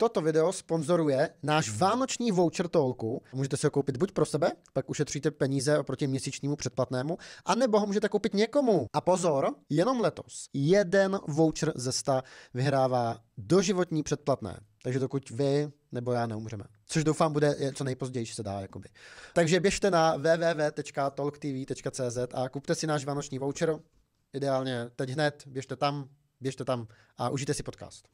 toto video sponzoruje náš mhm. vánoční voucher tolku. Můžete si ho koupit buď pro sebe, pak ušetříte peníze oproti měsíčnímu předplatnému, anebo ho můžete koupit někomu. A pozor, jenom letos. Jeden voucher ze sta vyhrává doživotní předplatné. Takže dokud vy nebo já neumřeme. Což doufám bude co nejpozději, se dá. Jakoby. Takže běžte na www.talktv.cz a kupte si náš vánoční voucher. Ideálně teď hned, běžte tam, běžte tam a užijte si podcast.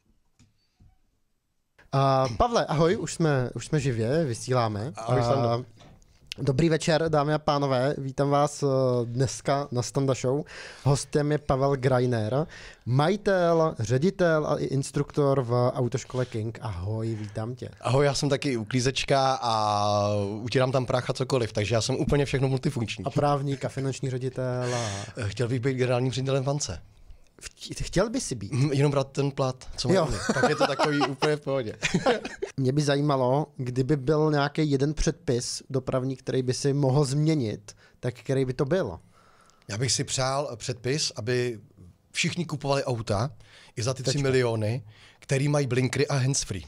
A Pavle, ahoj, už jsme, už jsme živě, vysíláme. Ahoj, a, Dobrý večer, dámy a pánové. Vítám vás eh, dneska na Standa Show. Hostem je Pavel Greiner, majitel, ředitel a i instruktor v autoškole King. Ahoj, vítám tě. Ahoj, já jsem taky uklízečka a utírám tam prácha cokoliv, takže já jsem úplně všechno multifunkční. A právník a finanční ředitel. A... Eh, chtěl bych být generálním ředitelem Vance. Chtěl by si být. Hm, jenom brát ten plat, co mám? Tak je to takový úplně v pohodě. Mě by zajímalo, kdyby byl nějaký jeden předpis dopravní, který by si mohl změnit, tak který by to byl? Já bych si přál předpis, aby všichni kupovali auta i za ty tři miliony, který mají blinkry a handsfree.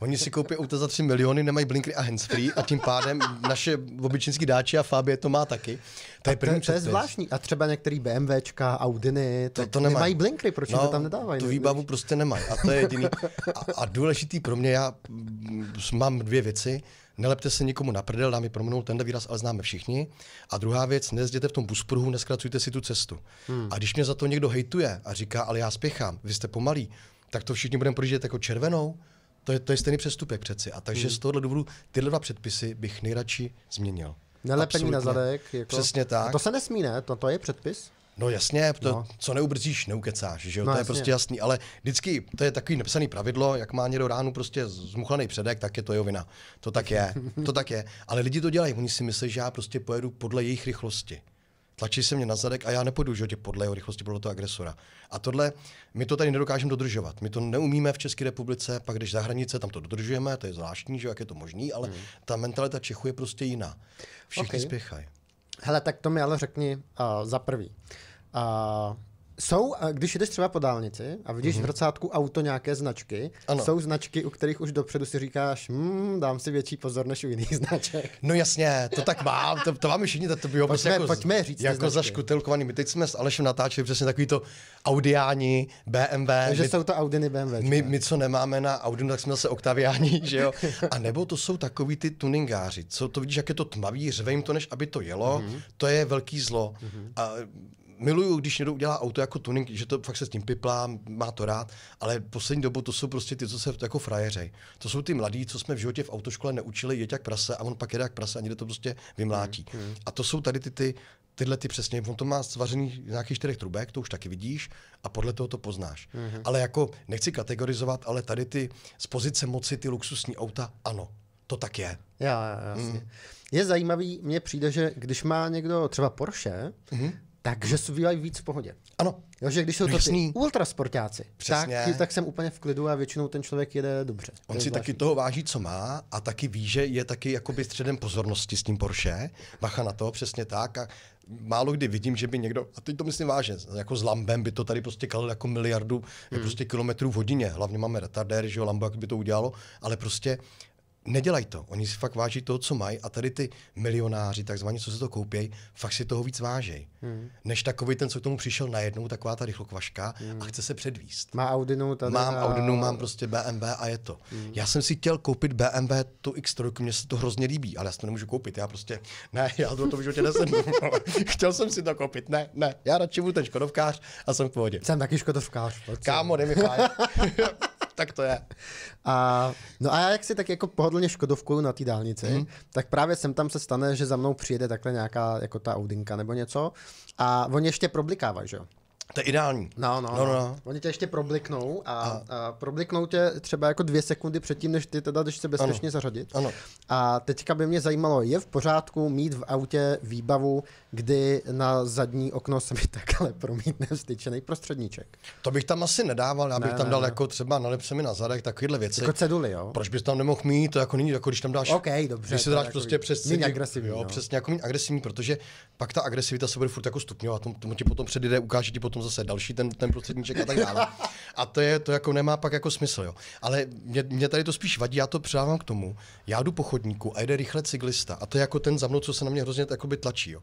Oni si koupí auta za 3 miliony, nemají blinkry a handsfree a tím pádem naše obyčinský dáči a Fabie to má taky. To je, první to, to je zvláštní. A třeba některý BMWčka, Audiny, to, to nemají. nemají blinkry, proč no, to tam nedávají? Tu výbavu nevíš? prostě nemají a to je jediný. A, a důležitý pro mě, já mm, mám dvě věci nelepte se nikomu na prdel, dámy prominou, tenhle výraz ale známe všichni. A druhá věc, nezděte v tom buspruhu, neskracujte si tu cestu. Hmm. A když mě za to někdo hejtuje a říká, ale já spěchám, vy jste pomalí, tak to všichni budeme prožít jako červenou. To je, to je stejný přestupek přeci. A takže hmm. z tohohle důvodu tyhle dva předpisy bych nejradši změnil. Nelepení Absolutně. na zadek. Jako... Přesně tak. A to se nesmí, ne? To, to je předpis? No jasně, to, no. co neubrzíš, neukecáš, že jo? No, to je jasně. prostě jasný, ale vždycky to je takový nepsaný pravidlo, jak má někdo ránu prostě zmuchlaný předek, tak je to jeho vina. To tak je, to tak je. Ale lidi to dělají, oni si myslí, že já prostě pojedu podle jejich rychlosti. Tlačí se mě na zadek a já nepůjdu že? podle jeho rychlosti, podle toho agresora. A tohle, my to tady nedokážeme dodržovat. My to neumíme v České republice, pak když za hranice, tam to dodržujeme, to je zvláštní, že jak je to možný, ale mm. ta mentalita Čechů je prostě jiná. Všichni okay. spěchají. Hele, tak to mi ale řekni uh, za prvý. Uh, jsou, když jdeš třeba po dálnici a vidíš mm-hmm. v hrcátku auto nějaké značky, ano. jsou značky, u kterých už dopředu si říkáš, hmm, dám si větší pozor než u jiných značek. No jasně, to tak mám, to, to máme všichni, to, to bylo prostě jako, pojďme říct jako zaškutelkovaný. My teď jsme s Alešem natáčeli přesně takový to Audiáni, BMW. Takže my, jsou to Audiny, BMW. My, my, co nemáme na Audinu, tak jsme zase Octaviani, že jo. A nebo to jsou takový ty tuningáři, co to vidíš, jak je to tmavý, řve jim to, než aby to jelo, mm-hmm. to je velký zlo. Mm-hmm. A miluju, když někdo udělá auto jako tuning, že to fakt se s tím piplá, má to rád, ale poslední dobu to jsou prostě ty, co se jako frajeřej. To jsou ty mladí, co jsme v životě v autoškole neučili, je jak prase a on pak jede jak prase a někdo to prostě vymlátí. Mm, mm. A to jsou tady ty, ty tyhle ty přesně, on to má zvařený z nějakých čtyřech trubek, to už taky vidíš a podle toho to poznáš. Mm-hmm. Ale jako, nechci kategorizovat, ale tady ty z pozice moci, ty luxusní auta, ano, to tak je. Já, jasně. Mm. Je zajímavý, mně přijde, že když má někdo třeba Porsche, mm-hmm takže jsou bývají víc v pohodě. Ano. Jo, že když jsou to ty ultrasportáci, tak, tak jsem úplně v klidu a většinou ten člověk jede dobře. On si taky toho váží, co má a taky ví, že je taky jakoby středem pozornosti s tím Porsche. Bacha na to, přesně tak. A málo kdy vidím, že by někdo, a teď to myslím vážně, jako s Lambem by to tady prostě kalil jako miliardu hmm. prostě kilometrů v hodině. Hlavně máme retardéry, že jo, Lambo jak by to udělalo, ale prostě nedělají to. Oni si fakt váží toho, co mají a tady ty milionáři, takzvaně, co se to koupějí, fakt si toho víc váží. Hmm. Než takový ten, co k tomu přišel najednou, taková ta rychlokvaška hmm. a chce se předvíst. Má Audinu tady. Mám a... Audinu, mám prostě BMW a je to. Hmm. Já jsem si chtěl koupit BMW, tu X3, mně se to hrozně líbí, ale já si to nemůžu koupit. Já prostě, ne, já do toho v životě nesednu. chtěl jsem si to koupit, ne, ne, já radši budu ten škodovkář a jsem v pohodě. Jsem taky škodovkář. Kámo, mi tak to je. A, no a já jak si tak jako pohodlně škodovkuju na té dálnici, mm. tak právě sem tam se stane, že za mnou přijede takhle nějaká jako ta Audinka nebo něco a oni ještě problikávají, že jo. To je ideální. No, no, no, no, no. Oni tě ještě probliknou a, a. a probliknou tě třeba jako dvě sekundy předtím, než ty teda jdeš se bezpečně ano. zařadit. Ano. A teďka by mě zajímalo, je v pořádku mít v autě výbavu, kdy na zadní okno se mi takhle promítne vztyčený prostředníček? To bych tam asi nedával, já bych ne, tam dal ne, jako třeba na se mi na zadek, takovýhle věci. Jako ceduly, jo? Proč bys tam nemohl mít, to jako není, jako když tam dáš, OK, dobře, když se dáš jako prostě přes cedí, agresivní, jo, no. přesně jako agresivní, protože pak ta agresivita se bude furt jako stupňovat, tomu ti potom předjede, ukáže ti potom potom zase další ten, ten prostředníček a tak dále. A to, je, to jako nemá pak jako smysl. Jo. Ale mě, mě, tady to spíš vadí, já to přidávám k tomu. Já jdu po chodníku a jede rychle cyklista a to je jako ten za mnou, co se na mě hrozně by tlačí. Jo.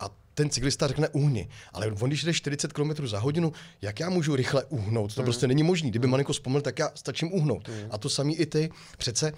A ten cyklista řekne uhni, ale on když jde 40 km za hodinu, jak já můžu rychle uhnout? To mm. prostě není možné. Kdyby hmm. malinko vzpomněl, tak já stačím uhnout. Mm. A to samý i ty. Přece uh,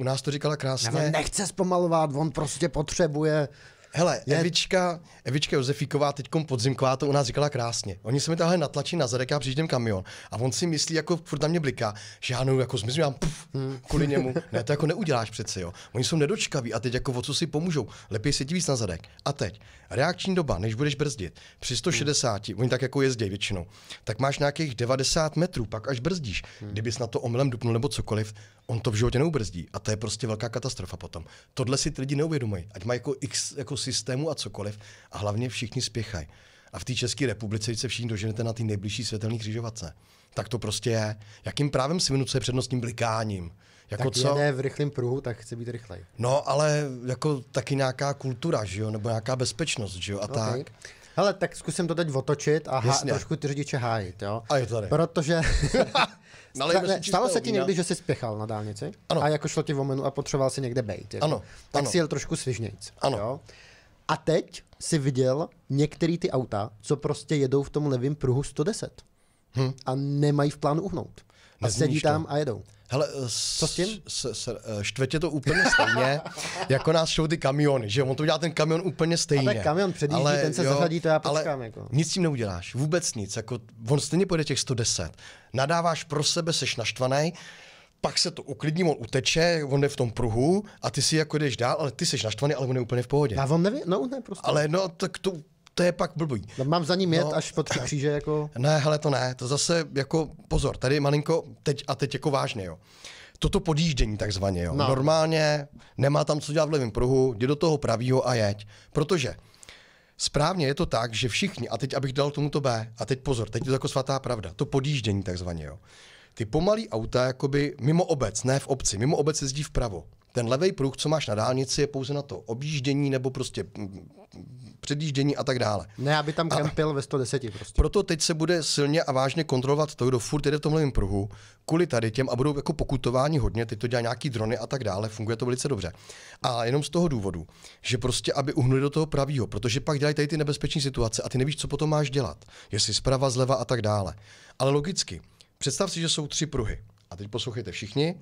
u nás to říkala krásně. nechce zpomalovat, on prostě potřebuje Hele, je... Evička, Evička Josefíková teď podzimková to u nás říkala krásně. Oni se mi tahle natlačí na zadek a přijde kamion. A on si myslí, jako furt na mě bliká, že já jako zmizím, já puf, hmm. kvůli němu. ne, to jako neuděláš přece, jo. Oni jsou nedočkaví a teď jako o co si pomůžou. Lepí se ti víc na zadek. A teď. Reakční doba, než budeš brzdit, při 160, hmm. oni tak jako jezdí většinou, tak máš nějakých 90 metrů, pak až brzdíš. Hmm. Kdybys na to omylem dupnul nebo cokoliv, on to v životě neubrzdí. A to je prostě velká katastrofa potom. Tohle si ty lidi neuvědomují, ať mají jako x jako systému a cokoliv, a hlavně všichni spěchají. A v té České republice, když se všichni doženete na ty nejbližší světelné křižovatce, tak to prostě je. Jakým právem si vynucuje přednostním blikáním? Jako tak co? ne v rychlém pruhu, tak chce být rychlej. No, ale jako taky nějaká kultura, že jo, nebo nějaká bezpečnost, že jo, a okay. tak. Hele, tak zkusím to teď otočit a ha- trošku ty řidiče hájit, jo? A je to tady. Protože... stalo se ti někdy, že jsi spěchal na dálnici? Ano. A jako šlo ti vomenu a potřeboval si někde bejt. Jako. Ano. Tak ano. si jel trošku svižnějc. Ano. Jo? A teď si viděl některý ty auta, co prostě jedou v tom levém pruhu 110. Hm. A nemají v plánu uhnout. A Nezmíníš sedí tam to. a jedou. Hele, Co s tím? S, s, štve tě to úplně stejně, jako nás šou ty kamiony, že on to udělá ten kamion úplně stejně. A ten kamion předjíždí, ale, ten se jo, zahradí, to já počkám. Ale jako. Nic s tím neuděláš, vůbec nic, jako on stejně pojede těch 110. Nadáváš pro sebe, seš naštvaný, pak se to uklidní, on uteče, on jde v tom pruhu a ty si jako jdeš dál, ale ty jsi naštvaný, ale on je úplně v pohodě. Já on nevím, no ne, prostě. Ale no, tak to to je pak blbý. No, mám za ním jet no, až pod kříže jako? Ne, hele, to ne. To zase jako, pozor, tady malinko, teď a teď jako vážně, jo toto podjíždění takzvaně. Jo. No. Normálně nemá tam co dělat v levém pruhu, jde do toho pravýho a jeď. Protože správně je to tak, že všichni, a teď abych dal tomuto B, a teď pozor, teď je to jako svatá pravda, to podjíždění takzvaně. Jo. Ty pomalý auta, jakoby mimo obec, ne v obci, mimo obec jezdí vpravo. Ten levý pruh, co máš na dálnici, je pouze na to objíždění nebo prostě mm, předjíždění a tak dále. Ne, aby tam kempil ve 110 prostě. Proto teď se bude silně a vážně kontrolovat to, kdo furt jede v tom levém pruhu, kvůli tady těm a budou jako pokutování hodně, teď to dělá nějaký drony a tak dále, funguje to velice dobře. A jenom z toho důvodu, že prostě, aby uhnuli do toho pravýho, protože pak dělají tady ty nebezpečné situace a ty nevíš, co potom máš dělat, jestli zprava, zleva a tak dále. Ale logicky, představ si, že jsou tři pruhy. A teď poslouchejte všichni.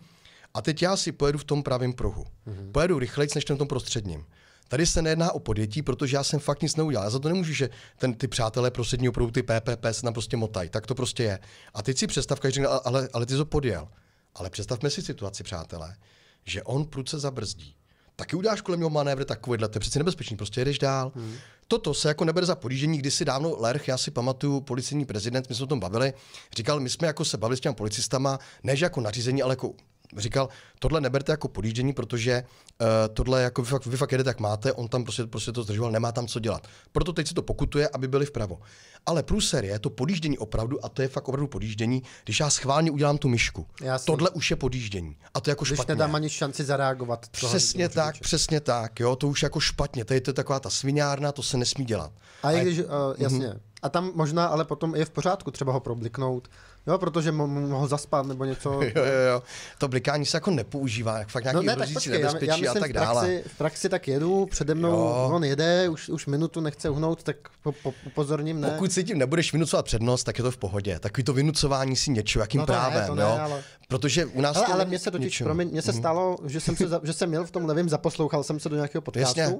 A teď já si pojedu v tom pravém pruhu. Mm-hmm. Pojedu rychleji, než ten tom prostředním. Tady se nejedná o podjetí, protože já jsem fakt nic neudělal. Já za to nemůžu, že ten, ty přátelé prostředního proudu, ty PPP se tam prostě motají. Tak to prostě je. A teď si představ, každý říká, ale, ale ty to podjel. Ale představme si situaci, přátelé, že on prudce zabrzdí. Taky uděláš kolem něho manévr takovýhle, to je přeci nebezpečný, prostě jedeš dál. Hmm. Toto se jako nebere za podížení, si dávno Lerch, já si pamatuju, policijní prezident, my jsme o tom bavili, říkal, my jsme jako se bavili s těmi policistama, než jako nařízení, ale jako říkal, tohle neberte jako podjíždění, protože uh, tohle jako vy fakt, vy fakt jedete, jak máte, on tam prostě, prostě to zdržoval, nemá tam co dělat. Proto teď se to pokutuje, aby byli vpravo. Ale průser je to podjíždění opravdu, a to je fakt opravdu podjíždění, když já schválně udělám tu myšku. Jasný. Tohle už je podjíždění. A to jako když špatně. nedám ani šanci zareagovat. Přesně tak, řeči. přesně tak, jo, to už jako špatně. Tady to je taková ta sviňárna, to se nesmí dělat. A, a je, když, uh, jasně, mm-hmm a tam možná ale potom je v pořádku třeba ho probliknout, jo, protože mohl zaspat nebo něco. jo, jo, jo. To blikání se jako nepoužívá, jak fakt nějaký no, ne, tak počkej, já, já myslím, a tak dále. V praxi, v praxi tak jedu, přede mnou jo. on jede, už, už minutu nechce uhnout, tak po, po, upozorním, ne. Pokud si tím nebudeš vynucovat přednost, tak je to v pohodě. Takový to vynucování si něčeho, jakým no právem, ne, to ne, jo. Ale... Protože u nás ale, ale mně se totiž, promiň, mně se mhm. stalo, že jsem, se, že jsem jel v tom levém, zaposlouchal jsem se do nějakého podcastu Jasně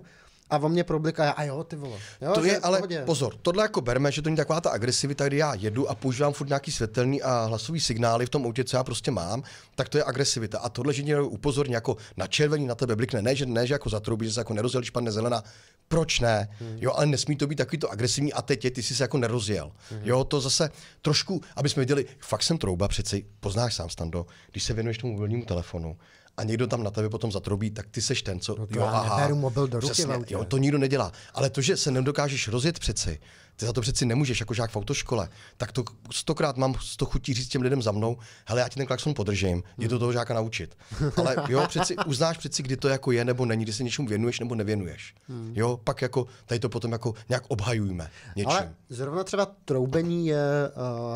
a on mě probliká, a jo, ty vole. Jo, to je ale, pohodě. pozor, tohle jako berme, že to není taková ta agresivita, kdy já jedu a používám furt nějaký světelný a hlasový signály v tom autě, co já prostě mám, tak to je agresivita. A tohle, že mě upozorní jako na červený, na tebe blikne, ne, že ne, že jako zatroubí, že se jako nerozjel, když padne zelená. Proč ne? Hmm. Jo, ale nesmí to být takový to agresivní a teď je, ty jsi se jako nerozjel. Hmm. Jo, to zase trošku, aby jsme viděli, fakt jsem trouba, přeci poznáš sám, Stando, když se věnuješ tomu mobilnímu telefonu a někdo tam na tebe potom zatrobí, tak ty seš ten, co... No to jo, aha, mobil do ruky přesně, jo, to nikdo nedělá. Ale to, že se nedokážeš rozjet přeci, ty za to přeci nemůžeš, jako žák v autoškole, tak to stokrát mám sto chutí říct těm lidem za mnou, hele, já ti ten klaxon podržím, je to toho žáka naučit. Ale jo, přeci, uznáš přeci, kdy to jako je nebo není, kdy se něčemu věnuješ nebo nevěnuješ. Hmm. Jo, pak jako tady to potom jako nějak obhajujme něčím. Ale zrovna třeba troubení je,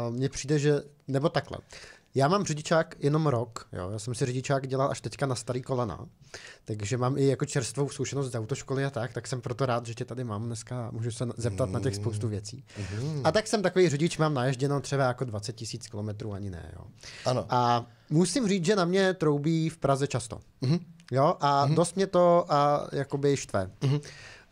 uh, mně přijde, že, nebo takhle. Já mám řidičák jenom rok, jo. já jsem si řidičák dělal až teďka na starý kolena, takže mám i jako čerstvou zkušenost z autoškoly a tak, tak jsem proto rád, že tě tady mám dneska, můžu se zeptat mm. na těch spoustu věcí. Mm. A tak jsem takový řidič, mám naježděno třeba jako 20 tisíc kilometrů, ani ne. Jo. Ano. A musím říct, že na mě troubí v Praze často. Mm. Jo, a mm. dost mě to a, jakoby štve. Mm.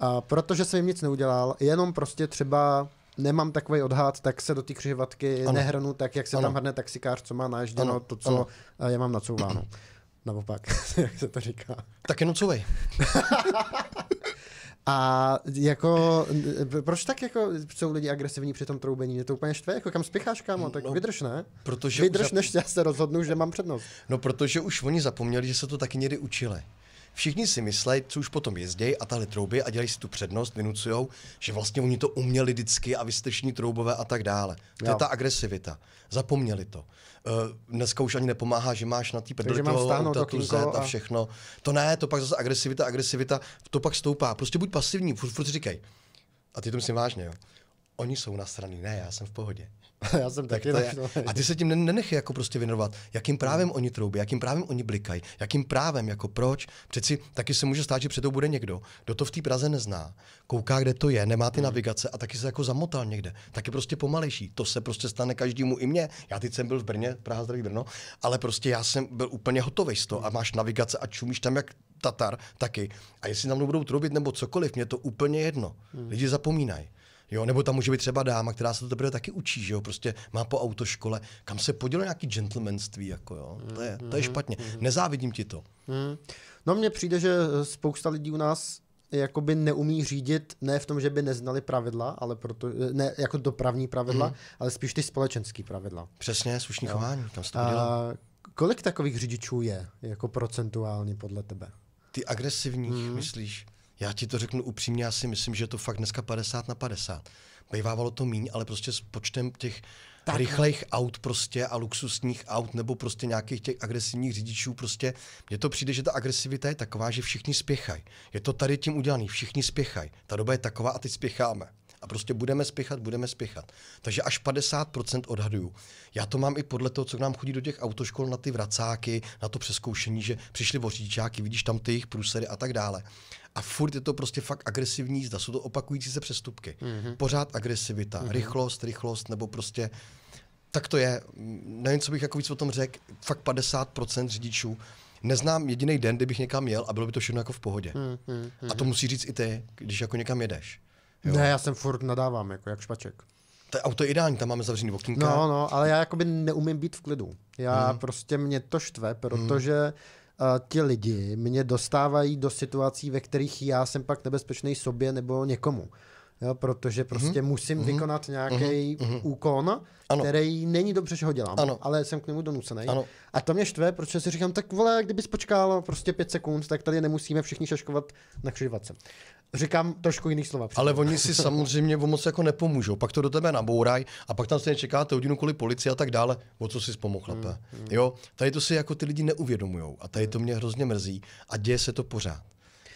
A, protože jsem jim nic neudělal, jenom prostě třeba nemám takový odhad, tak se do té křižovatky ano. nehrnu tak, jak se ano. tam hrne taxikář, co má naježděno, to, co ano. já mám nacouváno. Naopak, jak se to říká. Tak jenom couvej. A jako, proč tak jako jsou lidi agresivní při tom troubení? Je to úplně štve, jako kam spěcháš, kámo, tak no, vydrž, ne? Protože vydrž, už... než já se rozhodnu, že mám přednost. No, protože už oni zapomněli, že se to taky někdy učili. Všichni si myslí, co už potom jezdí a tahle trouby a dělají si tu přednost, vynucujou, že vlastně oni to uměli vždycky a vystrční troubové a tak dále. To jo. je ta agresivita. Zapomněli to. Uh, dneska už ani nepomáhá, že máš na té prdeli to a... a všechno. To ne, to pak zase agresivita, agresivita, to pak stoupá. Prostě buď pasivní, furt, furt říkej. A ty to myslím vážně, jo. Oni jsou nasraný, ne, já jsem v pohodě. Já jsem taky tak no. A ty se tím nenechej jako prostě vynovat. Jakým právem oni troubí, jakým právem oni blikají, jakým právem, jako proč. Přeci taky se může stát, že před bude někdo, kdo to v té Praze nezná, kouká, kde to je, nemá ty hmm. navigace a taky se jako zamotal někde. Taky prostě pomalejší. To se prostě stane každému i mně. Já teď jsem byl v Brně, Praha zdraví Brno, ale prostě já jsem byl úplně hotový z toho a máš navigace a čumíš tam jak Tatar taky. A jestli na mnou budou troubit nebo cokoliv, mě to úplně jedno. Hmm. Lidi zapomínají. Jo, nebo tam může být třeba dáma, která se to teprve taky učí, že jo, prostě má po autoškole, kam se podělo nějaký gentlemanství, jako jo, to je, to je mhm, špatně. Mhm. Nezávidím ti to. Mhm. No mně přijde, že spousta lidí u nás jakoby neumí řídit, ne v tom, že by neznali pravidla, ale proto, ne jako dopravní pravidla, mm. ale spíš ty společenský pravidla. Přesně, slušný jo. chování, Kam se to A kolik takových řidičů je, jako procentuálně podle tebe? Ty agresivních, mm. myslíš? Já ti to řeknu upřímně, já si myslím, že je to fakt dneska 50 na 50. Bejvávalo to míň, ale prostě s počtem těch tak. No. rychlejch aut prostě a luxusních aut nebo prostě nějakých těch agresivních řidičů prostě, mně to přijde, že ta agresivita je taková, že všichni spěchají. Je to tady tím udělaný, všichni spěchají. Ta doba je taková a teď spěcháme. A prostě budeme spěchat, budeme spěchat. Takže až 50% odhaduju. Já to mám i podle toho, co k nám chodí do těch autoškol na ty vracáky, na to přeskoušení, že přišli voříčáky, vidíš tam ty jejich průsery a tak dále. A furt je to prostě fakt agresivní zda jsou to opakující se přestupky. Mm-hmm. Pořád agresivita, mm-hmm. rychlost, rychlost, nebo prostě tak to je. Nevím, co bych jako víc o tom řekl. Fakt 50% řidičů neznám jediný den, kdybych někam jel a bylo by to všechno jako v pohodě. Mm, hmm A to musí říct i ty, když jako někam jedeš. Jo. Ne, já jsem furt nadávám, jako jak špaček. To je auto ideální, tam máme zavřený okýnka. No, no, ale já jakoby neumím být v klidu. Já hmm. prostě, mě to štve, hmm. protože hmm. Uh, ti lidi mě dostávají do situací, ve kterých já jsem pak nebezpečný sobě nebo někomu. Jo, protože hmm. prostě mm-hmm. musím mm-hmm. vykonat hmm. nějaký mm-hmm. úkon, ano. který není dobře, že ho dělám, ano. ale jsem k němu donucený. Ano. A to mě štve, protože si říkám, tak vole, kdybys počkal prostě pět sekund, tak tady nemusíme všichni šaškovat na křižovatce říkám trošku jiný slova. Přijde. Ale oni si samozřejmě moc jako nepomůžou. Pak to do tebe nabouraj a pak tam stejně čekáte hodinu kvůli policii a tak dále. O co si pomohl, chlape? Hmm, hmm. Jo, tady to si jako ty lidi neuvědomují a tady to mě hrozně mrzí a děje se to pořád.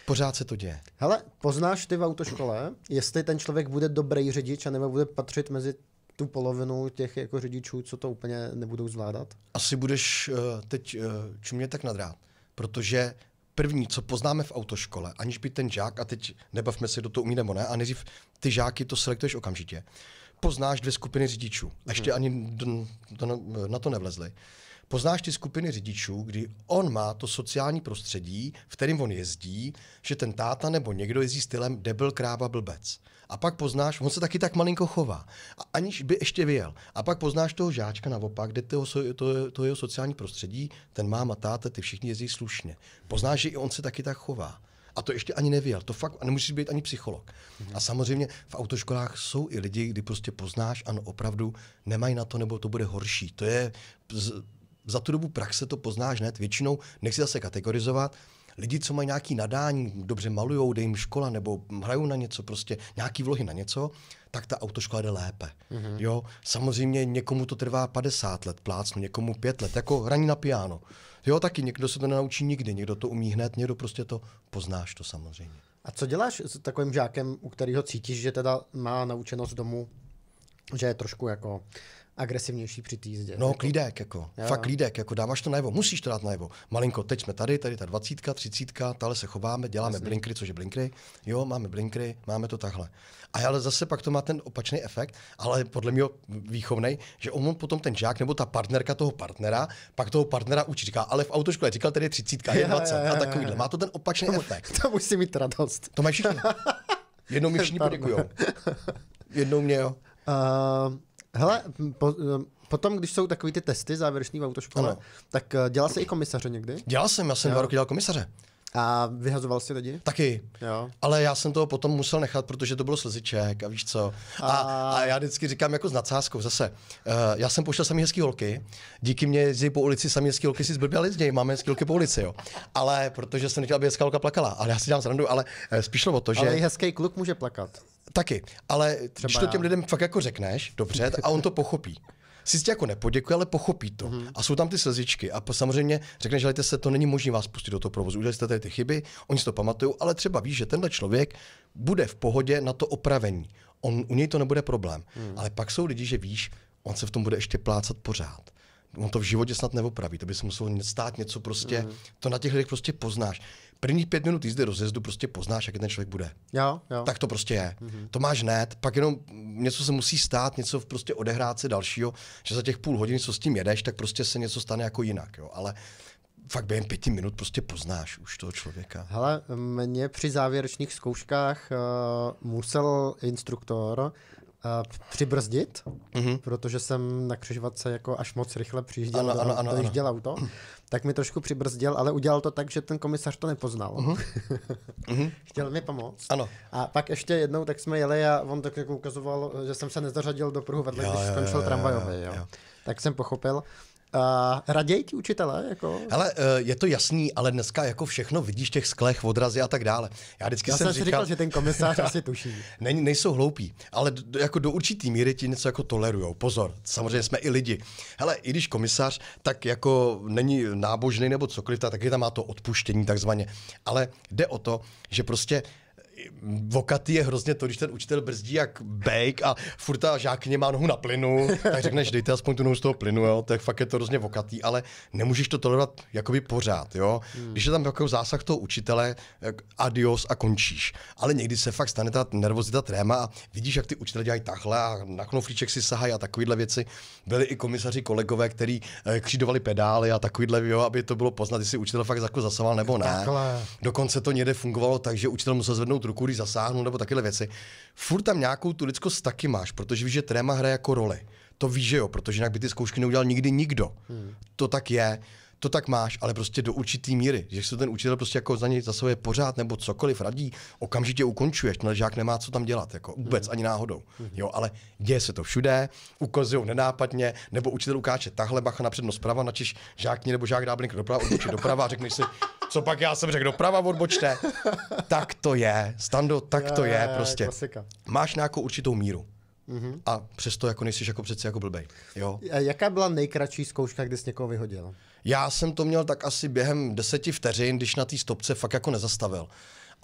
Pořád se to děje. Hele, poznáš ty v autoškole, jestli ten člověk bude dobrý řidič a nebo bude patřit mezi tu polovinu těch jako řidičů, co to úplně nebudou zvládat? Asi budeš uh, teď uh, čumět tak nadrát, protože první, co poznáme v autoškole, aniž by ten žák, a teď nebavme se, do to umí nebo ne, a nejdřív ty žáky to selektuješ okamžitě, poznáš dvě skupiny řidičů. Ještě hmm. ani do, do, na to nevlezli poznáš ty skupiny řidičů, kdy on má to sociální prostředí, v kterém on jezdí, že ten táta nebo někdo jezdí stylem debil, krába blbec. A pak poznáš, on se taky tak malinko chová, a aniž by ještě vyjel. A pak poznáš toho žáčka naopak, kde toho, to, to jeho sociální prostředí, ten má a táta, ty všichni jezdí slušně. Poznáš, že i on se taky tak chová. A to ještě ani nevěl, To fakt nemusíš být ani psycholog. Mm-hmm. A samozřejmě v autoškolách jsou i lidi, kdy prostě poznáš, ano, opravdu nemají na to, nebo to bude horší. To je za tu dobu praxe to poznáš hned. Většinou nechci zase kategorizovat, lidi, co mají nějaký nadání, dobře malujou, dej jim škola nebo hrajou na něco, prostě nějaký vlohy na něco, tak ta autoškola jde lépe. Mm-hmm. Jo, samozřejmě někomu to trvá 50 let plácnu, někomu 5 let, jako hraní na piano. Jo, taky někdo se to nenaučí nikdy, někdo to umí hned, někdo prostě to poznáš to samozřejmě. A co děláš s takovým žákem, u kterého cítíš, že teda má naučenost domu, že je trošku jako agresivnější při té jízdě. No, jako. klídek, jako. Jo. Fakt klídek, jako dáváš to najevo, musíš to dát najevo. Malinko, teď jsme tady, tady ta dvacítka, třicítka, tále se chováme, děláme Jasně. blinkry, což je blinkry, jo, máme blinkry, máme to takhle. A ale zase pak to má ten opačný efekt, ale podle mě výchovný, že on potom ten žák nebo ta partnerka toho partnera, pak toho partnera učí, říká, ale v autoškole říkal, tady je třicítka, je dvacet a takovýhle. Má to ten opačný to, efekt. To musí mít radost. To máš všichni. Jednou mi všichni poděkujou. Jednou mě, jo. Uh... Hele, po, potom, když jsou takový ty testy závěrečný v autoškole, ano. tak eh, dělal jsi i komisaře někdy? Dělal jsem, já jsem jo. dva roky dělal komisaře. A vyhazoval jsi lidi? Taky. Jo. Ale já jsem to potom musel nechat, protože to bylo slziček a víš co. A, a... a já vždycky říkám jako s nadsázkou zase. Uh, já jsem pošel sami hezký holky. Díky mě jezdí po ulici sami hezký holky si zblběli z něj. Máme hezký holky po ulici, jo. Ale protože jsem nechtěl, aby hezká holka plakala. Ale já si dělám srandu, ale eh, spíš o to, že... Ale hezký kluk může plakat. Taky, ale Třeba když to těm lidem fakt jako řekneš, dobře, a on to pochopí tě jako nepoděkuje, ale pochopí to. Mm-hmm. A jsou tam ty slzičky. A samozřejmě řekne, že se, to není možné vás pustit do toho provozu. Udělali jste tady ty chyby, oni si to pamatují, ale třeba ví, že tenhle člověk bude v pohodě na to opravení. On, u něj to nebude problém. Mm. Ale pak jsou lidi, že víš, on se v tom bude ještě plácat pořád on to v životě snad neopraví, to by se muselo stát něco prostě, mm. to na těch lidech prostě poznáš. Prvních pět minut jízdy rozjezdu prostě poznáš, jaký ten člověk bude. Jo, jo. Tak to prostě je. Mm-hmm. To máš net, pak jenom něco se musí stát, něco prostě odehrát se dalšího, že za těch půl hodiny, co s tím jedeš, tak prostě se něco stane jako jinak. Jo. Ale fakt během pěti minut prostě poznáš už toho člověka. Hele, mě při závěrečných zkouškách uh, musel instruktor Eh, přibrzdit, mm-hmm. protože jsem na křižovatce jako až moc rychle přijížděl, ano, do, ano, ano, dojížděl ano. auto, tak mi trošku přibrzdil, ale udělal to tak, že ten komisař to nepoznal. Mm-hmm. Chtěl mi pomoct. Ano. A pak ještě jednou, tak jsme jeli a on tak jako ukazoval, že jsem se nezařadil do pruhu vedle, jo, když jo, skončil jo, tramvajový. Jo. Jo. Tak jsem pochopil. Uh, raději ti učitele? Jako? Hele, eh, je to jasný, ale dneska jako všechno vidíš těch sklech, odrazy a tak dále. Já vždycky Já jsem, jsem si říkal, říkal, že ten komisář asi tuší. Ne, nejsou hloupí, ale do, jako do určitý míry ti něco jako tolerujou. Pozor, samozřejmě jsme i lidi. Hele, i když komisář tak jako není nábožný nebo cokoliv, tak taky tam má to odpuštění takzvaně. Ale jde o to, že prostě vokatý je hrozně to, když ten učitel brzdí jak bejk a furt ta žákně má nohu na plynu, tak řekneš, dejte aspoň tu nohu z toho plynu, jo, tak fakt je to hrozně vokatý, ale nemůžeš to tolerovat jakoby pořád, jo. Hmm. Když je tam takový zásah toho učitele, adios a končíš. Ale někdy se fakt stane ta nervozita tréma a vidíš, jak ty učitele dělají takhle a na knoflíček si sahají a takovéhle věci. Byli i komisaři kolegové, kteří eh, křídovali pedály a takovýhle, jo, aby to bylo poznat, jestli učitel fakt jako zasahoval nebo ne. Takhle. Dokonce to někde fungovalo tak, že učitel musel zvednout zvednout ruku, když zasáhnu, nebo takové věci, furt tam nějakou tu lidskost taky máš, protože víš, že tréma hraje jako roli. To víš, že jo, protože jinak by ty zkoušky neudělal nikdy nikdo. Hmm. To tak je to tak máš, ale prostě do určitý míry, že se ten učitel prostě jako za něj za své pořád nebo cokoliv radí, okamžitě ukončuješ, ten no, žák nemá co tam dělat, jako vůbec mm. ani náhodou. Mhm. Jo, ale děje se to všude, ukazují nenápadně, nebo učitel ukáže tahle bacha na přednost prava, žák žákni nebo žák dá blink doprava, odbočí doprava a řekneš si, co pak já jsem řekl doprava, odbočte. tak to je, stando, tak je, to je, prostě. Klasika. Máš nějakou určitou míru. Mm-hmm. A přesto jako nejsi jako přeci jako blbej. Jo? A jaká byla nejkratší zkouška, kdy jsi někoho vyhodil? já jsem to měl tak asi během deseti vteřin, když na té stopce fakt jako nezastavil.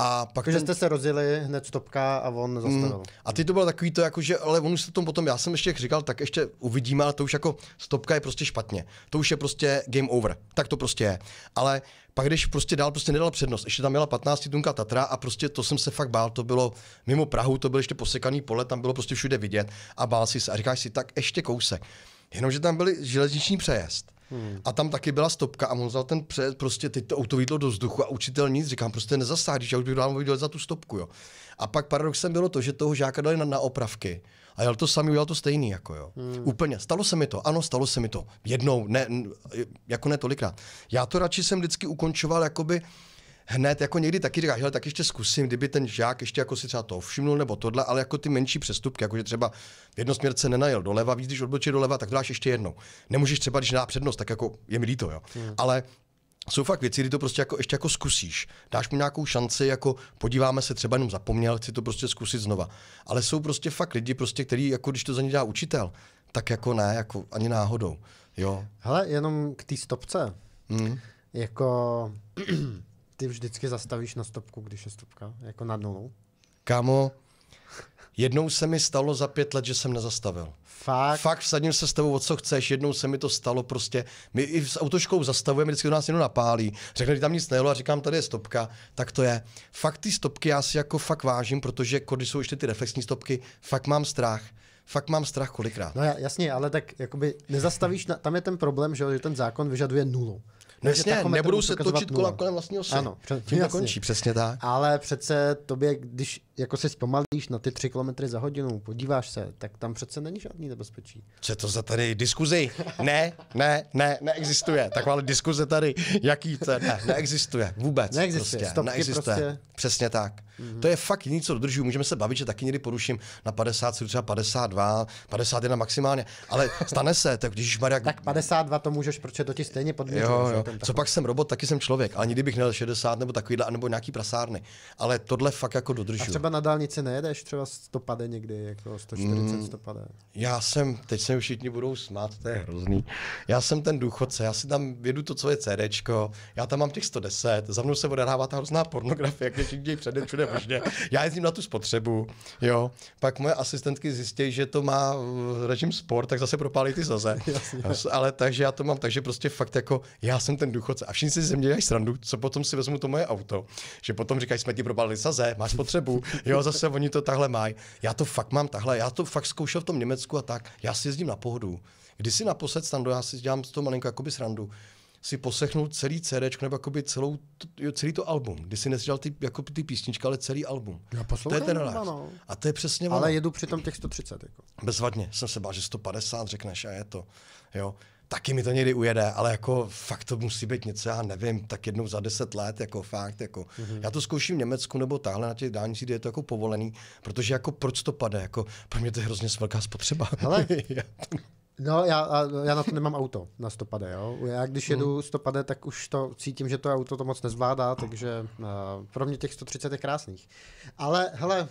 A pak Takže ten... jste se rozjeli hned stopka a on mhm. zastavil. Mm, a ty to bylo takový to, jako, že, ale on už se tom potom, já jsem ještě říkal, tak ještě uvidíme, ale to už jako stopka je prostě špatně. To už je prostě game over. Tak to prostě je. Ale pak když prostě dál prostě nedal přednost, ještě tam měla 15 tunka Tatra a prostě to jsem se fakt bál, to bylo mimo Prahu, to bylo ještě posekaný pole, tam bylo prostě všude vidět a bál si se a říkáš si, tak ještě kousek. Jenomže tam byl železniční přejezd Hmm. A tam taky byla stopka a on vzal ten před, prostě teď to auto výdlo do vzduchu a učitel nic, říkám, prostě nezasáhl, já už bych dál viděl za tu stopku, jo. A pak paradoxem bylo to, že toho žáka dali na, na opravky a jel to sami, udělal to stejný, jako jo. Hmm. Úplně, stalo se mi to, ano, stalo se mi to. Jednou, ne, jako ne tolikrát. Já to radši jsem vždycky ukončoval, jakoby, hned jako někdy taky říkáš, tak ještě zkusím, kdyby ten žák ještě jako si třeba to všimnul nebo tohle, ale jako ty menší přestupky, jako že třeba v jednosměrce nenajel doleva, víc, když odbočí doleva, tak dáš ještě jednou. Nemůžeš třeba, když dá přednost, tak jako je mi líto, jo. Hmm. Ale jsou fakt věci, kdy to prostě jako, ještě jako zkusíš. Dáš mu nějakou šanci, jako podíváme se, třeba jenom zapomněl, chci to prostě zkusit znova. Ale jsou prostě fakt lidi, prostě, který, jako když to za ně dá učitel, tak jako ne, jako ani náhodou. Jo. Hele, jenom k té stopce. Hmm. Jako ty vždycky zastavíš na stopku, když je stopka, jako na nulu. Kámo, jednou se mi stalo za pět let, že jsem nezastavil. Fakt? Fakt, vsadím se s tebou o co chceš, jednou se mi to stalo prostě. My i s autoškou zastavujeme, vždycky do nás někdo napálí. Řekne, že tam nic nejelo a říkám, tady je stopka, tak to je. Fakt ty stopky já si jako fakt vážím, protože když jsou ještě ty reflexní stopky, fakt mám strach fakt mám strach kolikrát. No jasně, ale tak jakoby nezastavíš, na, tam je ten problém, že, že ten zákon vyžaduje nulu. No jasně, nebudou se točit kola kolem vlastního syna. Ano, přesně, tím to končí, přesně tak. Ale přece tobě, když jako se zpomalíš na ty 3 km za hodinu, podíváš se, tak tam přece není žádný nebezpečí. Co to za tady diskuzi? Ne, ne, ne, neexistuje. Taková diskuze tady, jaký to ne, neexistuje vůbec. Neexistuje, prostě, neexistuje. Prostě... Přesně tak. Mm-hmm. To je fakt nic, co dodržuju. Můžeme se bavit, že taky někdy poruším na 50, třeba 52, 51 maximálně, ale stane se, tak když Maria... tak 52 to můžeš, protože to ti stejně podměřuje. Jo, jo. Co pak jsem robot, taky jsem člověk, Ani kdybych bych měl 60 nebo takovýhle, nebo nějaký prasárny. Ale tohle fakt jako dodržuju třeba na dálnici nejedeš, třeba stopade někdy, jako 140, mm, 100 Já jsem, teď se všichni budou smát, to je hrozný. Já jsem ten důchodce, já si tam vědu to, co je CDčko, já tam mám těch 110, za mnou se odehrává ta hrozná pornografie, jak je všichni předem všude možně. Já jezdím na tu spotřebu, jo. Pak moje asistentky zjistí, že to má eh, režim sport, tak zase propálí ty zaze. Jasně. Ale takže já to mám, takže prostě fakt jako já jsem ten důchodce a všichni si ze mě dělají srandu, co potom si vezmu to moje auto, že potom říkají, jsme ti propálili saze, máš potřebu, jo, zase oni to takhle mají. Já to fakt mám takhle, já to fakt zkoušel v tom Německu a tak. Já si jezdím na pohodu. Když si naposled tam já si dělám z toho malinko jakoby srandu, si poslechnu celý CD, nebo jakoby celou, jo, celý to album, Když si nezdělal ty, jako ty písničky, ale celý album. Já poslouchám, to je ten relax. No. A to je přesně Ale jedu přitom těch 130. Jako. Bezvadně, jsem se bál, že 150 řekneš a je to. Jo taky mi to někdy ujede, ale jako fakt to musí být něco, já nevím, tak jednou za deset let, jako fakt, jako. Mm-hmm. Já to zkouším v Německu nebo takhle na těch dálnicích, kde je to jako povolený, protože jako proč to pade, jako pro mě to je hrozně velká spotřeba. Hele, No, já, já na to nemám auto, na stopade, jo. Já když mhm. jedu stopade, tak už to cítím, že to auto to moc nezvládá, takže uh, pro mě těch 130 je krásných. Ale hele,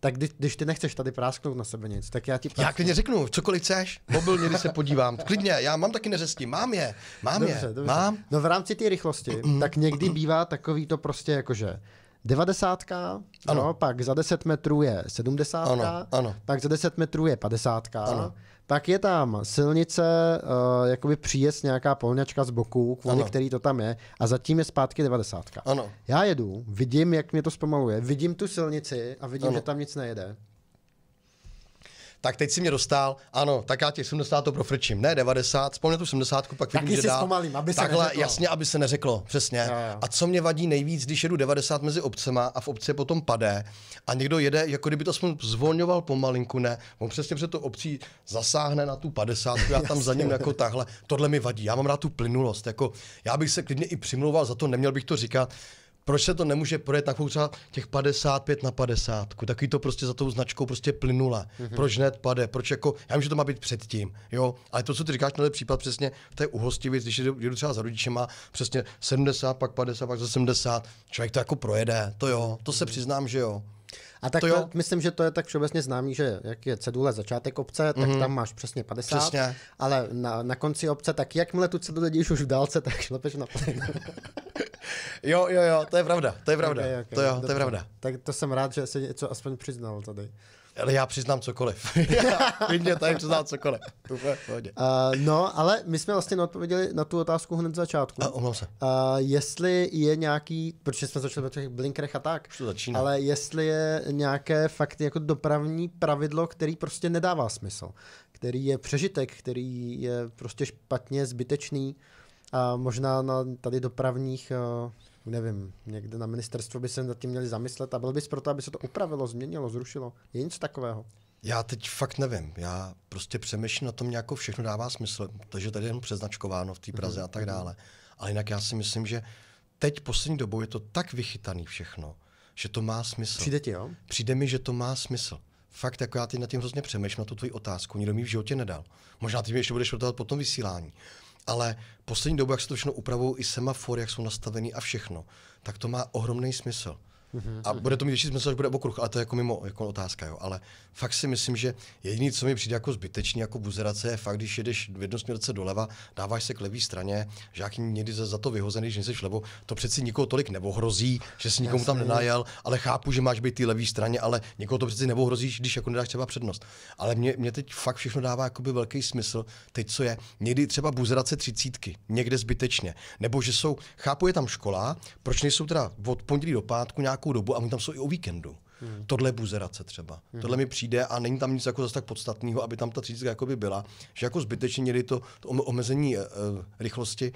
tak když, když ty nechceš tady prásknout na sebe nic, tak já ti prásknu. Já klidně řeknu, cokoliv chceš, mobilně, když se podívám. Klidně, já mám taky neřesti, mám je, mám dobře, je, dobře. mám. No v rámci té rychlosti, mm-hmm. tak někdy bývá takový to prostě jakože, 90, ano. No, pak za 10 metrů je 70, ano, ano. pak za 10 metrů je 50, ano. pak je tam silnice, uh, jakoby příjezd nějaká polňačka z boku, kvůli ano. který to tam je, a zatím je zpátky 90. Ano. Já jedu, vidím, jak mě to zpomaluje, vidím tu silnici a vidím, ano. že tam nic nejede tak teď si mě dostal, ano, tak já těch 70 to profrčím, ne 90, spomně tu 70, pak vidím, Taky že dá. Zpomalím, aby se takhle, neřeklo. jasně, aby se neřeklo, přesně. Jo, jo. A co mě vadí nejvíc, když jedu 90 mezi obcema a v obci potom padé a někdo jede, jako kdyby to aspoň zvolňoval pomalinku, ne, on přesně před to obcí zasáhne na tu 50, já tam za ním jako tahle, tohle mi vadí, já mám rád tu plynulost, jako já bych se klidně i přimlouval za to, neměl bych to říkat, proč se to nemůže projet takovou třeba těch 55 na 50, takový to prostě za tou značkou prostě plynule. Mm-hmm. Proč hned pade, proč jako, já vím, že to má být předtím, jo, ale to, co ty říkáš, tenhle případ přesně, to je uhostivěc, když jdu, jdu třeba za rodičema, přesně 70, pak 50, pak za 70, člověk to jako projede, to jo, to mm-hmm. se mhm. přiznám, že jo. A tak to jo. myslím, že to je tak všeobecně známý, že jak je cedule začátek obce, tak mm-hmm. tam máš přesně 50, přesně. ale na, na konci obce, tak jakmile tu cedule vidíš už v dálce, tak šlepeš na plyn. Jo, jo, jo, to je pravda, to je pravda. Okay, okay, to jo, dobře. to je pravda. Tak to jsem rád, že se něco aspoň přiznal tady. Ale já přiznám cokoliv. Vidně tady přiznám cokoliv. Úplně Uh, eh, no, ale my jsme vlastně odpověděli na tu otázku hned z začátku. uh, se. Uh, jestli je nějaký, protože jsme začali o těch blinkerech a tak, začíná. ale jestli je nějaké fakt jako dopravní pravidlo, který prostě nedává smysl, který je přežitek, který je prostě špatně zbytečný, a možná na tady dopravních, eh, nevím, někde na ministerstvo by se nad tím měli zamyslet a byl bys proto, aby se to upravilo, změnilo, zrušilo. Je něco takového? Já teď fakt nevím. Já prostě přemýšlím na tom, jako všechno dává smysl. Takže tady je jen přeznačkováno v té Praze mm-hmm. a tak mhm. dále. Ale jinak já si myslím, že teď poslední dobou je to tak vychytaný všechno, že to má smysl. Přijde ti, jo? Přijde mi, že to má smysl. Fakt, jako já teď nad tím hrozně přemýšlím, na tu tvoji otázku. Nikdo mi v životě nedal. Možná ty mi ještě budeš dotovat po tom vysílání ale poslední dobu, jak se to všechno upravují, i semafory, jak jsou nastavený a všechno, tak to má ohromný smysl. Mm-hmm. A bude to mít větší smysl, až bude okruh, ale to je jako mimo jako otázka. Jo. Ale fakt si myslím, že jediné, co mi přijde jako zbytečný, jako buzerace, je fakt, když jedeš v jednosměrce doleva, dáváš se k levé straně, že jak někdy za, to vyhozený, že nejsi levo, to přeci nikoho tolik neohrozí, že si nikomu tam nenajel, ale chápu, že máš být ty levé straně, ale nikoho to přeci neohrozí, když jako nedáš třeba přednost. Ale mě, mě teď fakt všechno dává jakoby velký smysl, teď co je. Někdy třeba buzerace třicítky, někde zbytečně. Nebo že jsou, chápu, je tam škola, proč nejsou teda od pondělí do pátku nějak nějakou dobu a oni tam jsou i o víkendu. Hmm. Tohle je buzerace třeba. Hmm. Tohle mi přijde a není tam nic jako zase tak podstatného, aby tam ta třídka jako by byla, že jako zbytečně měli to, to omezení uh, rychlosti.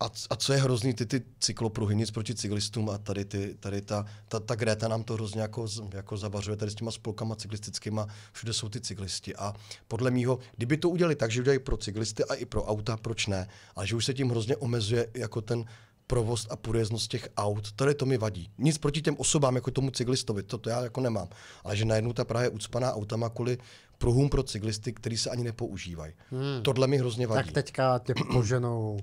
A, a co je hrozný, ty, ty cyklopruhy, nic proti cyklistům a tady, ty, tady ta, ta, ta Greta nám to hrozně jako, jako zabařuje tady s těma spolkama cyklistickýma, všude jsou ty cyklisti a podle mýho, kdyby to udělali tak, že udělají pro cyklisty a i pro auta, proč ne, ale že už se tím hrozně omezuje jako ten provoz a průjezdnost těch aut, tady to mi vadí. Nic proti těm osobám, jako tomu cyklistovi, to, to já jako nemám. Ale že najednou ta Praha je ucpaná autama kvůli pruhům pro cyklisty, který se ani nepoužívají. Hmm. Tohle mi hrozně vadí. Tak teďka tě poženou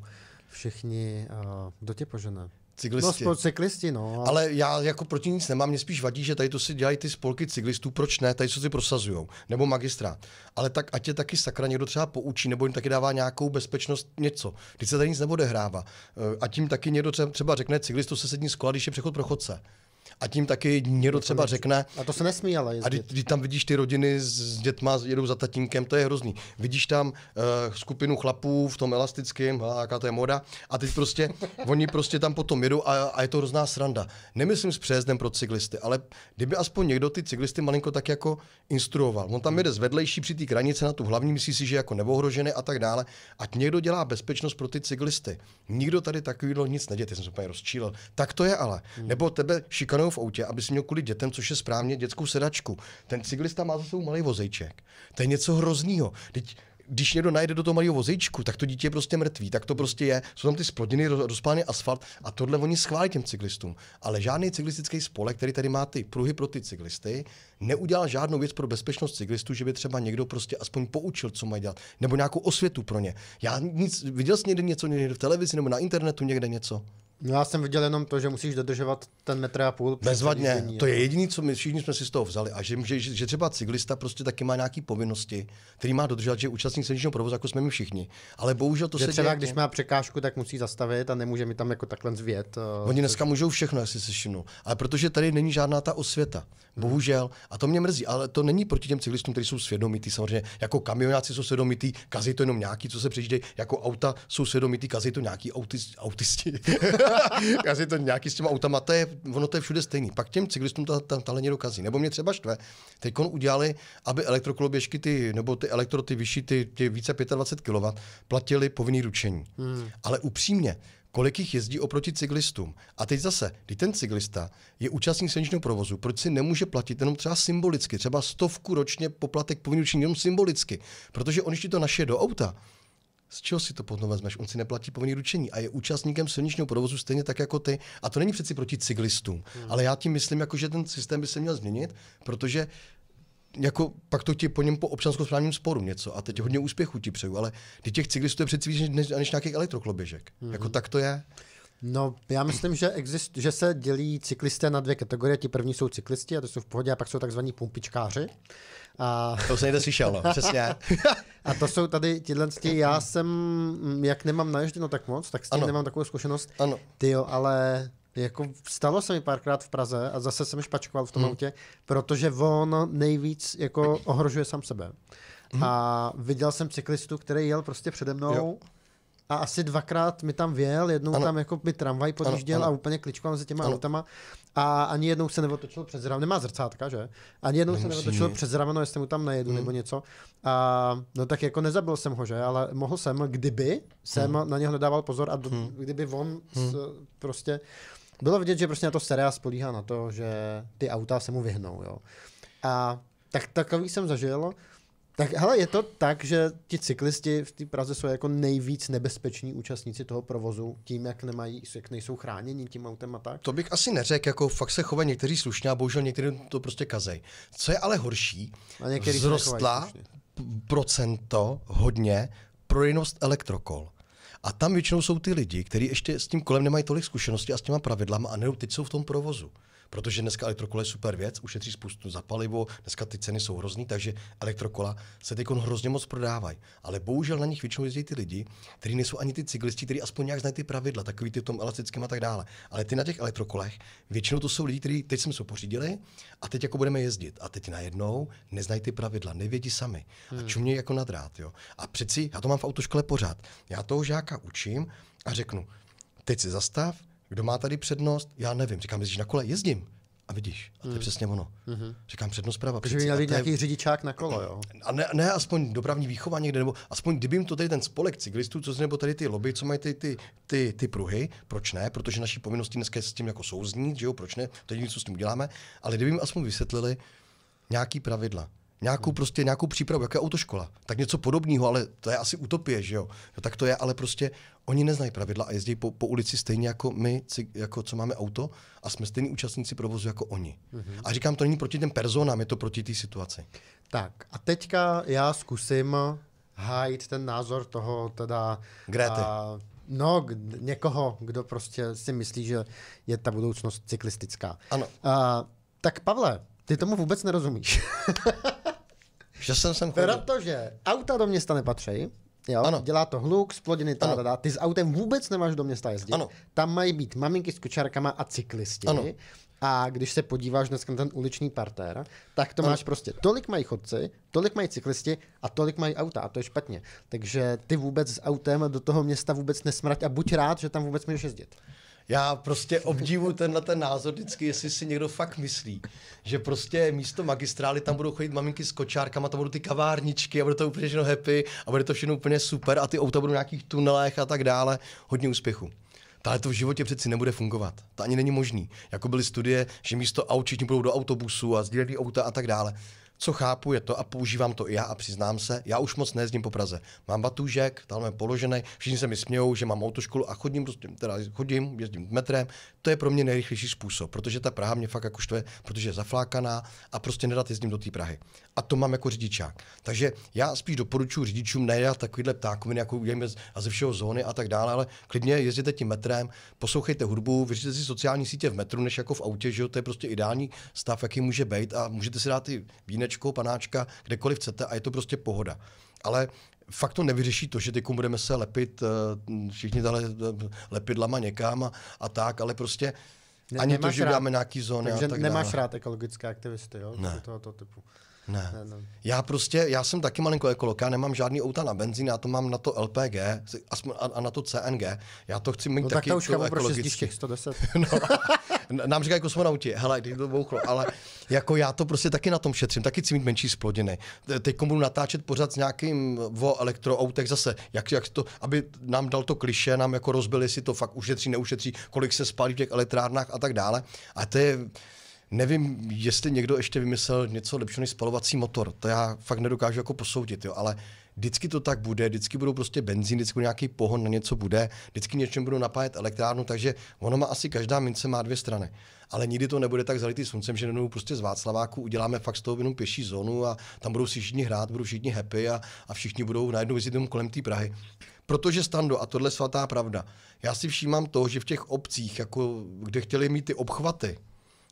všichni, uh, eh, do tě požene? Cyklisti. No sport cyklisti, no. Ale já jako proti nic nemám, mě spíš vadí, že tady to si dělají ty spolky cyklistů, proč ne, tady co si prosazují, nebo magistrát. Ale tak ať je taky sakra někdo třeba poučí, nebo jim taky dává nějakou bezpečnost něco. Když se tady nic hrávat. E, a tím taky někdo třeba řekne, cyklistu se sedí z kola, když je přechod pro chodce a tím taky někdo třeba řekne. A to se nesmí, ale jezdit. A když, kdy tam vidíš ty rodiny s dětma, jedou za tatínkem, to je hrozný. Vidíš tam uh, skupinu chlapů v tom elastickém, a jaká to je moda, a teď prostě, oni prostě tam potom jedou a, a je to hrozná sranda. Nemyslím s přejezdem pro cyklisty, ale kdyby aspoň někdo ty cyklisty malinko tak jako instruoval. On tam hmm. jede z vedlejší při té granice na tu hlavní, myslí si, že jako neohrožený a tak dále. Ať někdo dělá bezpečnost pro ty cyklisty. Nikdo tady takovýhle nic nedělá, jsem se úplně rozčílil. Tak to je ale. Hmm. Nebo tebe šikanou v autě, abys měl kvůli dětem, což je správně, dětskou sedačku. Ten cyklista má za sebou malý vozejček. To je něco hroznýho. Teď když někdo najde do toho malého vozíčku, tak to dítě je prostě mrtvý, tak to prostě je. Jsou tam ty splodiny, rozpálený asfalt a tohle oni schválí těm cyklistům. Ale žádný cyklistický spolek, který tady má ty pruhy pro ty cyklisty, neudělal žádnou věc pro bezpečnost cyklistů, že by třeba někdo prostě aspoň poučil, co mají dělat, nebo nějakou osvětu pro ně. Já nic, viděl jsi někde něco někde v televizi nebo na internetu někde něco? No já jsem viděl jenom to, že musíš dodržovat ten metr a půl. Bezvadně, to je jediné, co my všichni jsme si z toho vzali. A že, že, že třeba cyklista prostě taky má nějaké povinnosti, který má dodržovat, že je účastník silničního provozu, jako jsme my všichni. Ale bohužel to že se třeba, děje, když má překážku, tak musí zastavit a nemůže mi tam jako takhle zvět. Eh, Oni dneska což... můžou všechno, jestli se všimnu. Ale protože tady není žádná ta osvěta. Bohužel. A to mě mrzí, ale to není proti těm cyklistům, kteří jsou svědomití. Samozřejmě, jako kamionáci jsou svědomití, kazí to jenom nějaký, co se přijde, jako auta jsou svědomití, kazí to nějaký autis, autisti. kazí to nějaký s těma autama, to je, ono to je všude stejný. Pak těm cyklistům ta, ta, ta někdo kazí. Nebo mě třeba štve. Teď udělali, aby elektrokoloběžky ty, nebo ty elektro, ty vyšší, ty, ty více 25 kW platili povinný ručení. Hmm. Ale upřímně, kolik jich jezdí oproti cyklistům. A teď zase, když ten cyklista je účastník silničního provozu, proč si nemůže platit jenom třeba symbolicky, třeba stovku ročně poplatek povinný učení jenom symbolicky, protože on ještě to naše do auta. Z čeho si to potom vezmeš? On si neplatí povinný ručení a je účastníkem silničního provozu stejně tak jako ty. A to není přeci proti cyklistům, hmm. ale já tím myslím, jako, že ten systém by se měl změnit, protože jako pak to ti po něm po správním sporu něco a teď hodně úspěchů ti přeju, ale ty těch cyklistů je přeci víc než, než nějakých elektrokloběžek. Mm-hmm. Jako tak to je. No, já myslím, že, exist, že se dělí cyklisté na dvě kategorie. Ti první jsou cyklisti a to jsou v pohodě, a pak jsou takzvaní pumpičkáři. A... To se někde slyšelo, no, přesně. a to jsou tady tyhle, já jsem, jak nemám naježděno tak moc, tak s tím ano. nemám takovou zkušenost. Ano. jo, ale jako stalo se mi párkrát v Praze a zase jsem špačkoval v tom hmm. autě, protože on nejvíc jako ohrožuje sám sebe. Hmm. A viděl jsem cyklistu, který jel prostě přede mnou jo. a asi dvakrát mi tam věl, jednou ano. tam jako by tramvaj podjížděl a úplně kličkoval mezi těma ano. autama a ani jednou se neotočil přes rameno, nemá zrcátka, že? Ani jednou Nemusí se neotočil mít. přes rameno, jestli mu tam najedu hmm. nebo něco. A, no tak jako nezabil jsem ho, že? Ale mohl jsem, kdyby jsem hmm. na něho nedával pozor a do, hmm. kdyby on hmm. s, prostě bylo vidět, že prostě na to Serea spolíhá na to, že ty auta se mu vyhnou, jo. A tak takový jsem zažil. Tak hele, je to tak, že ti cyklisti v té Praze jsou jako nejvíc nebezpeční účastníci toho provozu, tím, jak nemají, jak nejsou chráněni tím autem a tak? To bych asi neřekl, jako fakt se chovají někteří slušně a bohužel někteří to prostě kazej. Co je ale horší, a vzrostla procento hodně prodejnost elektrokol. A tam většinou jsou ty lidi, kteří ještě s tím kolem nemají tolik zkušeností a s těma pravidlama a ne teď jsou v tom provozu protože dneska elektrokola je super věc, ušetří spoustu za palivo, dneska ty ceny jsou hrozný, takže elektrokola se teď hrozně moc prodávají. Ale bohužel na nich většinou jezdí ty lidi, kteří nejsou ani ty cyklisti, kteří aspoň nějak znají ty pravidla, takový ty v tom elastickém a tak dále. Ale ty na těch elektrokolech, většinou to jsou lidi, kteří teď jsme se pořídili a teď jako budeme jezdit. A teď najednou neznají ty pravidla, nevědí sami. Hmm. A čumě jako nadrát, jo. A přeci, já to mám v autoškole pořád. Já toho žáka učím a řeknu, teď si zastav, kdo má tady přednost? Já nevím. Říkám, že na kole? Jezdím. A vidíš, a to je mm. přesně ono. Mm-hmm. Říkám přednost prava. Takže by měl být nějaký řidičák na kolo, jo? A ne, ne aspoň dopravní výchova někde, nebo aspoň kdyby jim to tady ten spolek cyklistů, co nebo tady ty lobby, co mají ty, ty, ty, ty pruhy, proč ne? Protože naší povinností dneska je s tím jako souznít, že jo, proč ne? To je něco s tím uděláme, ale kdyby jim aspoň vysvětlili nějaký pravidla nějakou, hmm. prostě, nějakou přípravu, jako je autoškola. Tak něco podobného, ale to je asi utopie, že jo? No, tak to je, ale prostě oni neznají pravidla a jezdí po, po ulici stejně jako my, jako co máme auto a jsme stejní účastníci provozu jako oni. Mm-hmm. A říkám, to není proti těm personám, je to proti té situaci. Tak a teďka já zkusím hájit ten názor toho teda... Grete. A, no, někoho, kdo prostě si myslí, že je ta budoucnost cyklistická. Ano. A, tak Pavle, ty tomu vůbec nerozumíš. Že jsem sem chodil. Protože auta do města nepatří. Jo, ano. dělá to hluk, splodiny, tada, ty s autem vůbec nemáš do města jezdit. Ano. Tam mají být maminky s kočárkama a cyklisti. Ano. A když se podíváš dneska na ten uliční partér, tak to ano. máš prostě, tolik mají chodci, tolik mají cyklisti a tolik mají auta a to je špatně. Takže ty vůbec s autem do toho města vůbec nesmrať a buď rád, že tam vůbec můžeš jezdit. Já prostě obdivu tenhle ten názor vždycky, jestli si někdo fakt myslí, že prostě místo magistrály tam budou chodit maminky s kočárkama, tam budou ty kavárničky a bude to úplně všechno happy a bude to všechno úplně super a ty auta budou v nějakých tunelech a tak dále. Hodně úspěchu. Tahle to v životě přeci nebude fungovat. To ani není možný. Jako byly studie, že místo aut budou do autobusu a sdílený auta a tak dále. Co chápu, je to a používám to i já a přiznám se, já už moc nejezdím po Praze. Mám batůžek, tam je položený, všichni se mi smějou, že mám autoškolu a chodím, prostě, teda chodím, jezdím metrem. To je pro mě nejrychlejší způsob, protože ta Praha mě fakt jako štve, protože je zaflákaná a prostě nedat jezdím do té Prahy. A to mám jako řidičák. Takže já spíš doporučuji řidičům nedat takovýhle ptákoviny, jako udělejme a ze všeho zóny a tak dále, ale klidně jezděte tím metrem, poslouchejte hudbu, vyřiďte si sociální sítě v metru, než jako v autě, že jo? to je prostě ideální stav, jaký může být a můžete si dát ty kavičku, panáčka, kdekoliv chcete a je to prostě pohoda. Ale fakt to nevyřeší to, že teď budeme se lepit eh, všichni tady eh, lepidlama někam a, a tak, ale prostě ne, ani to, že rád, dáme nějaký zóny takže a tak nemáš dále. rád ekologické aktivisty, jo? Ne. Tohoto typu. Ne. ne, ne. Já prostě, já jsem taky malinko ekolog, já nemám žádný auta na benzín, já to mám na to LPG a, a na to CNG. Já to chci mít no, taky tak to už chápu, proč těch 110. no, Nám říkají kosmonauti, hele, když to bouchlo, ale jako já to prostě taky na tom šetřím, taky chci mít menší splodiny. Teď budu natáčet pořád s nějakým vo elektroautech zase, jak, jak to, aby nám dal to kliše, nám jako rozbili si to fakt ušetří, neušetří, kolik se spálí v těch elektrárnách a tak dále. A to je, Nevím, jestli někdo ještě vymyslel něco lepšího než spalovací motor. To já fakt nedokážu jako posoudit, jo, ale vždycky to tak bude, vždycky budou prostě benzín, vždycky bude nějaký pohon, na něco bude, vždycky něčem budou napájet elektrárnu, takže ono má asi každá mince má dvě strany. Ale nikdy to nebude tak zalitý sluncem, že jenom prostě z Václaváku uděláme fakt z toho jenom pěší zónu a tam budou si všichni hrát, budou všichni happy a, a všichni budou najednou vizit kolem té Prahy. Protože stando, a tohle svatá pravda, já si všímám toho, že v těch obcích, jako kde chtěli mít ty obchvaty,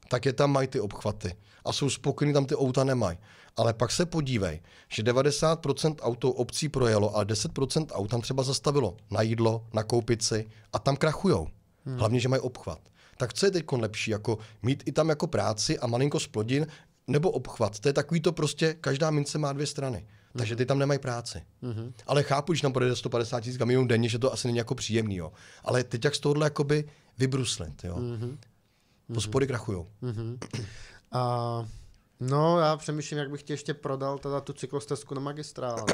tak je tam mají ty obchvaty. A jsou spokojení, tam ty auta nemají. Ale pak se podívej, že 90% auto obcí projelo, ale 10% aut tam třeba zastavilo na jídlo, na koupici a tam krachujou. Hmm. Hlavně, že mají obchvat. Tak co je teď lepší, jako mít i tam jako práci a malinko splodin, nebo obchvat. To je takový to prostě, každá mince má dvě strany. Takže ty tam nemají práci. Mm-hmm. Ale chápu, že tam projede 150 tisíc kamionů denně, že to asi není jako příjemný. Jo. Ale teď jak z tohohle jakoby vybruslit. Jo. Mm-hmm. Pospory mhm. krachujou. Mm-hmm. A No, já přemýšlím, jak bych ti ještě prodal teda tu cyklostezku na magistrálu.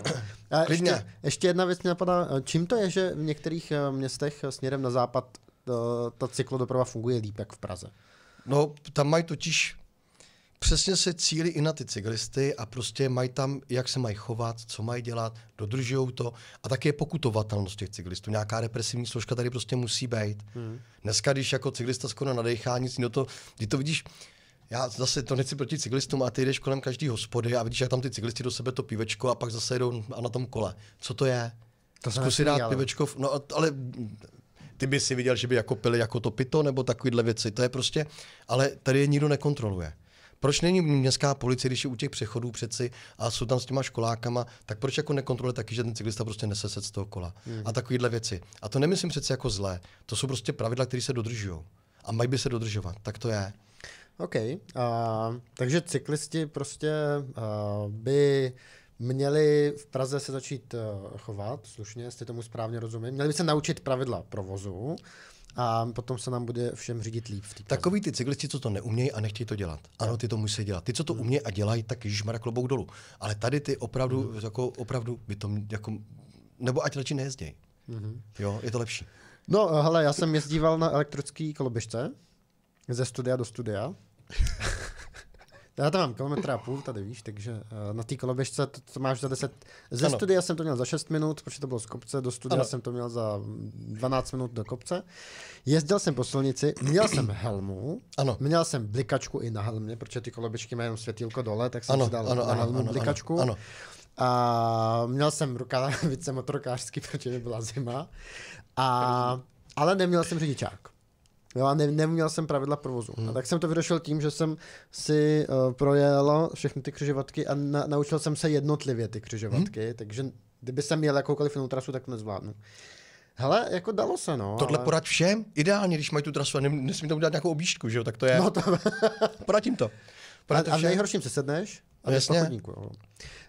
No. ještě, ještě jedna věc mě napadá. Čím to je, že v některých eh, městech eh, směrem na západ eh, ta cyklodoprava funguje líp, jak v Praze? No, tam mají totiž přesně se cílí i na ty cyklisty a prostě mají tam, jak se mají chovat, co mají dělat, dodržují to a taky je pokutovatelnost těch cyklistů. Nějaká represivní složka tady prostě musí být. Hmm. Dneska, když jako cyklista skoro na nadechání, no to, ty to vidíš, já zase to nechci proti cyklistům a ty jdeš kolem každý hospody a vidíš, jak tam ty cyklisti do sebe to pivečko a pak zase jdou a na tom kole. Co to je? To Zkus si dát pivečko, v, no ale ty by si viděl, že by jako pili jako to pito nebo takovýhle věci. To je prostě, ale tady je nikdo nekontroluje. Proč není městská policie, když je u těch přechodů přeci a jsou tam s těma školákama, tak proč jako nekontroluje taky, že ten cyklista prostě nese z toho kola hmm. a takovýhle věci. A to nemyslím přeci jako zlé. To jsou prostě pravidla, které se dodržují a mají by se dodržovat. Tak to je. OK. Uh, takže cyklisti prostě uh, by měli v Praze se začít uh, chovat slušně, jestli tomu správně rozumím. Měli by se naučit pravidla provozu a potom se nám bude všem řídit líp. V Takový ty cyklisti, co to neumějí a nechtějí to dělat. Ano, ty to musí dělat. Ty, co to hmm. umějí a dělají, tak mara klobouk dolů. Ale tady ty opravdu, mm. jako, opravdu by to jako, nebo ať radši nejezdějí. Mm-hmm. Jo, je to lepší. No, hele, já jsem jezdíval na elektrický koloběžce, ze studia do studia. Já tam mám kilometr a půl tady, víš, takže eh, na té koloběžce to, to máš za 10. Ze ano. studia jsem to měl za 6 minut, protože to bylo z kopce, do studia ano. jsem to měl za 12 mm, minut do kopce. Jezdil jsem po silnici, měl jsem helmu, ano. měl jsem blikačku i na helmě, protože ty koloběžky mají jenom světílko dole, tak jsem ano, si dal ano, na helmu ano, blikačku. Ano, ano. A měl jsem rukavice motorkářský, protože byla zima. A, ale neměl jsem řidičák a ne, neměl jsem pravidla provozu. Hmm. A tak jsem to vyřešil tím, že jsem si uh, projel všechny ty křižovatky a na, naučil jsem se jednotlivě ty křižovatky, hmm. takže kdyby jsem měl jakoukoliv jinou trasu, tak to nezvládnu. Hele, jako dalo se, no. Tohle ale... porad všem, ideálně, když mají tu trasu a nesmí tam udělat nějakou objížďku, že jo, tak to je. No to... Poradím to. Poradím a, a v nejhorším se sedneš a no, jasně. Jo.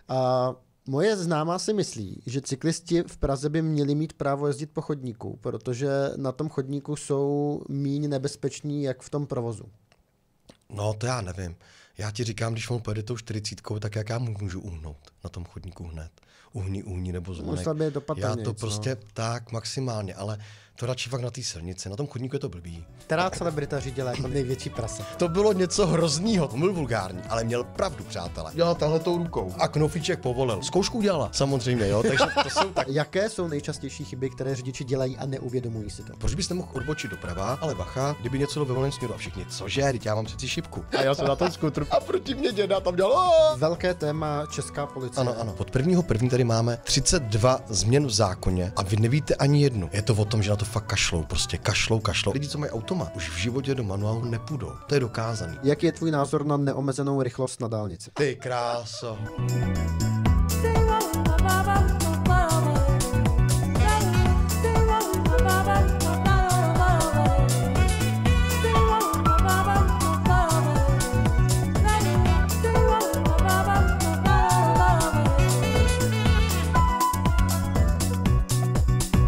A Moje známá si myslí, že cyklisti v Praze by měli mít právo jezdit po chodníku, protože na tom chodníku jsou méně nebezpeční, jak v tom provozu. No, to já nevím. Já ti říkám, když on pojede tou 40, tak jak já mu můžu uhnout? na tom chodníku hned. Uhní, uhní nebo zvonek. Já to prostě no. tak maximálně, ale to radši fakt na té silnici. Na tom chodníku je to blbý. Která celebrita řídila jako největší prase? To bylo něco hroznýho, on byl vulgární, ale měl pravdu, přátelé. Dělal tahle tou rukou. A knofiček povolil. Zkoušku dělala, samozřejmě, jo. Takže to jsou tak. Jaké jsou nejčastější chyby, které řidiči dělají a neuvědomují si to? Proč byste mohl odbočit doprava, ale bacha, kdyby něco bylo ve směru a všichni, cože, já mám přeci šipku. A já jsem na tom skutru. A proti mě děda tam dělal. Velké téma česká policie informace. Ano, ano. Od prvního první tady máme 32 změn v zákoně a vy nevíte ani jednu. Je to o tom, že na to fakt kašlou, prostě kašlou, kašlou. Lidi, co mají automat, už v životě do manuálu nepůjdou. To je dokázaný. Jaký je tvůj názor na neomezenou rychlost na dálnici? Ty kráso.